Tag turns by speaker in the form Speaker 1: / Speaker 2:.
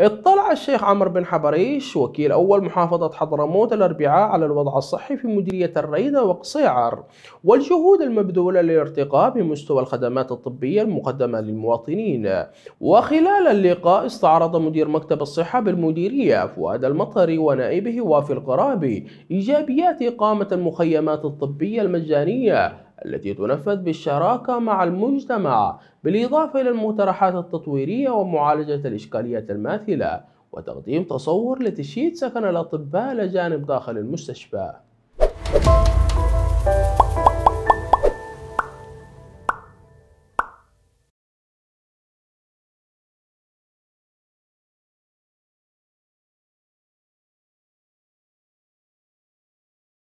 Speaker 1: اطلع الشيخ عمر بن حبريش وكيل أول محافظة حضرموت الأربعاء على الوضع الصحي في مديرية الريدة وقصيعر والجهود المبذولة للارتقاء بمستوى الخدمات الطبية المقدمة للمواطنين وخلال اللقاء استعرض مدير مكتب الصحة بالمديرية فؤاد المطري ونائبه وافي القرابي إيجابيات إقامة المخيمات الطبية المجانية التي تنفذ بالشراكة مع المجتمع بالإضافة إلى المقترحات التطويرية ومعالجة الإشكاليات الماثلة وتقديم تصور لتشييد سكن الأطباء لجانب داخل المستشفى.